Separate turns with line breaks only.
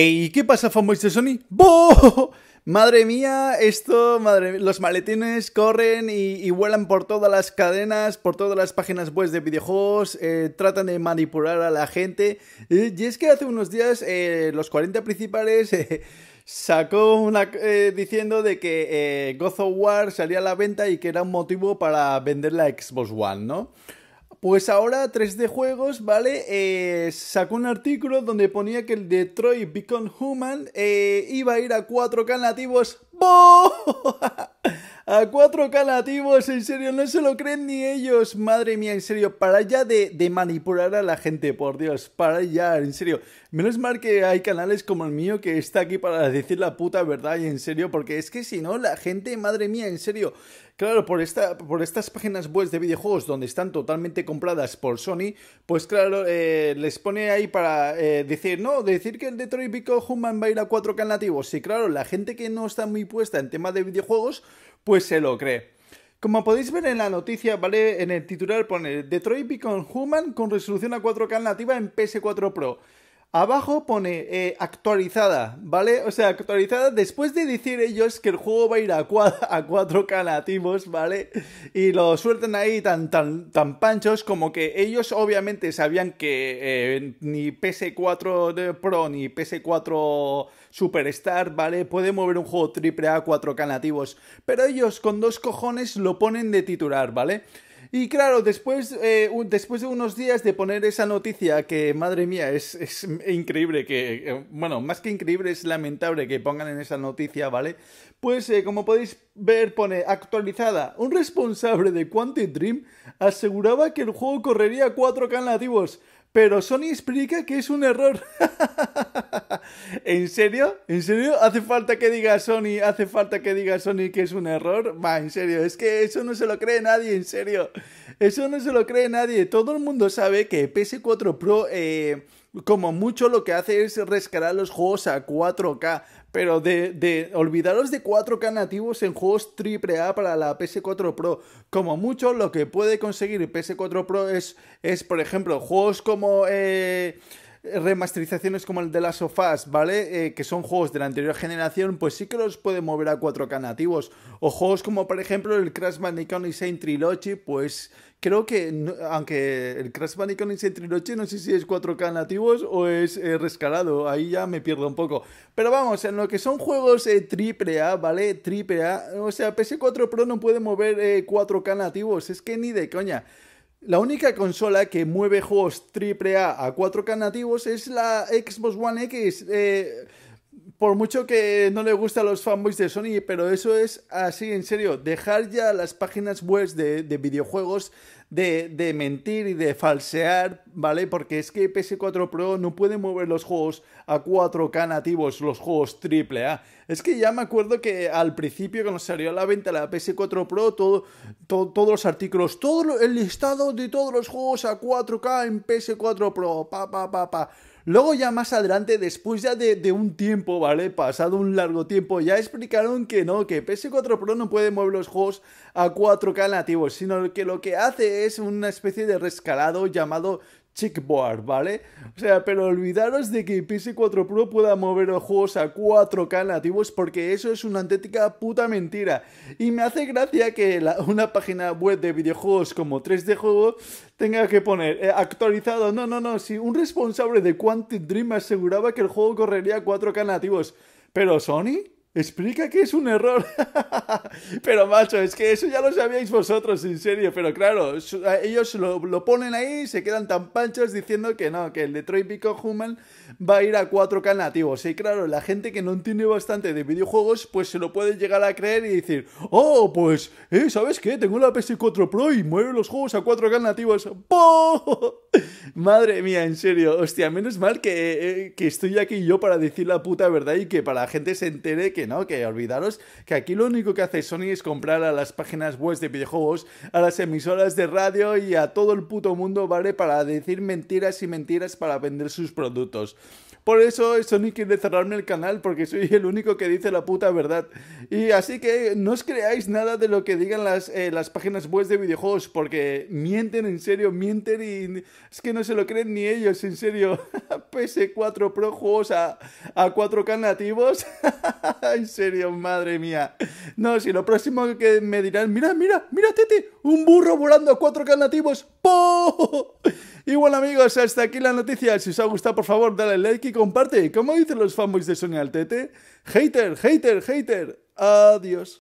¿Y qué pasa, fanboys de Sony? ¡Boo! Madre mía, esto, madre los maletines corren y, vuelan por todas las cadenas, por todas las páginas web de videojuegos, eh, tratan de manipular a la gente. Eh, y es que hace unos días eh, los 40 principales sacó una diciendo de que God of War salía a la venta y que era un motivo para vender la Xbox One, ¿no? Pues ahora 3D Juegos, ¿vale? Eh, sacó un artículo donde ponía que el Detroit Beacon Human eh, iba a ir a 4K nativos. A 4K nativos, en serio, no se lo creen ni ellos. Madre mía, en serio, para ya de, manipular a la gente, por Dios, para ya, en serio. Menos mal que hay canales como el mío que está aquí para decir la puta verdad y en serio, porque es que si no, la gente, madre mía, en serio. Claro, por, esta, por estas páginas web de videojuegos donde están totalmente compradas por Sony, pues claro, eh, les pone ahí para eh, decir, no, decir que el Detroit Become Human va a ir a 4K nativos. Y claro, la gente que no está muy puesta en tema de videojuegos, pues se lo cree. Como podéis ver en la noticia, ¿vale? En el titular pone Detroit Beacon Human con resolución a 4K nativa en PS4 Pro. Abajo pone eh, actualizada, ¿vale? O sea, actualizada después de decir ellos que el juego va a ir a, 4K nativos, ¿vale? Y lo sueltan ahí tan, tan, tan panchos como que ellos obviamente sabían que eh, ni PS4 Pro ni PS4 Superstar, ¿vale? Puede mover un juego AAA 4K nativos, pero ellos con dos cojones lo ponen de titular, ¿vale? Y claro, después, eh, después de unos días de poner esa noticia, que madre mía, es, increíble que, eh, bueno, más que increíble, es lamentable que pongan en esa noticia, ¿vale? Pues eh, como podéis ver, pone actualizada, un responsable de Quantic Dream aseguraba que el juego correría 4K nativos, pero Sony explica que es un error. ¿En serio? ¿En serio? ¿Hace falta que diga Sony? ¿Hace falta que diga Sony que es un error? Va, en serio, es que eso no se lo cree nadie, en serio. Eso no se lo cree nadie. Todo el mundo sabe que PS4 Pro, eh, como mucho, lo que hace es rescalar los juegos a 4K. Pero de, de olvidaros de 4K nativos en juegos AAA para la PS4 Pro. Como mucho, lo que puede conseguir PS4 Pro es, es por ejemplo, juegos como... Eh, remasterizaciones como el de las sofás, ¿vale? Eh, que son juegos de la anterior generación, pues sí que los puede mover a 4K nativos. O juegos como, por ejemplo, el Crash Bandicoot Saint Trilogy, pues creo que, aunque el Crash Bandicoot Saint Trilogy, no sé si es 4K nativos o es escalado, eh, rescalado, ahí ya me pierdo un poco. Pero vamos, en lo que son juegos eh, A, ¿vale? A, o sea, PS4 Pro no puede mover 4K eh, nativos, es que ni de coña. La única consola que mueve juegos AAA a 4K nativos es la Xbox One X. Eh, por mucho que no le gusta a los fanboys de Sony, pero eso es así, en serio. Dejar ya las páginas web de, videojuegos de, mentir y de falsear, ¿vale? Porque es que PS4 Pro no puede mover los juegos a 4K nativos, los juegos AAA. Es que ya me acuerdo que al principio, cuando salió a la venta la PS4 Pro, todos los artículos, todo el listado de todos los juegos a 4K en PS4 Pro, pa, pa, pa, pa. Luego ya más adelante, después ya de, un tiempo, ¿vale? Pasado un largo tiempo, ya explicaron que no, que PS4 Pro no puede mover los juegos a 4K nativos, sino que lo que hace es una especie de rescalado llamado Chickboard, ¿vale? O sea, pero olvidaros de que pc 4 Pro pueda mover los juegos a 4K nativos porque eso es una antética puta mentira. Y me hace gracia que una página web de videojuegos como 3D Juego tenga que poner eh, actualizado. No, no, no, si sí, un responsable de Quantic Dream aseguraba que el juego correría a 4K nativos. ¿Pero Sony? Explica que es un error. pero macho, es que eso ya lo sabíais vosotros, en serio. Pero claro, ellos lo, ponen ahí y se quedan tan panchos diciendo que no, que el Detroit pico Human va a ir a 4K nativos. Y claro, la gente que no entiende bastante de videojuegos, pues se lo puede llegar a creer y decir, oh, pues, eh, ¿sabes qué? Tengo la PS4 Pro y mueve los juegos a 4K nativos. Madre mía, en serio. Hostia, menos mal que, eh, que estoy aquí yo para decir la puta verdad y que para la gente se entere que que no, que olvidaros que aquí lo único que hace Sony es comprar a las páginas web de videojuegos, a las emisoras de radio y a todo el puto mundo, ¿vale? Para decir mentiras y mentiras para vender sus productos. Por eso Sony quiere cerrarme el canal, porque soy el único que dice la puta verdad. Y así que no os creáis nada de lo que digan las, eh, las páginas web de videojuegos, porque mienten en serio, mienten y es que no se lo creen ni ellos, en serio. PS4 Pro juegos a, a 4K nativos. en serio, madre mía. No, si lo próximo que me dirán, mira, mira, mira, Tete, un burro volando a 4K nativos. ¡Po! Y bueno amigos, hasta aquí la noticia. Si os ha gustado, por favor, dale like y comparte. Como dicen los fanboys de Sonia Altete, hater, hater, hater. Adiós.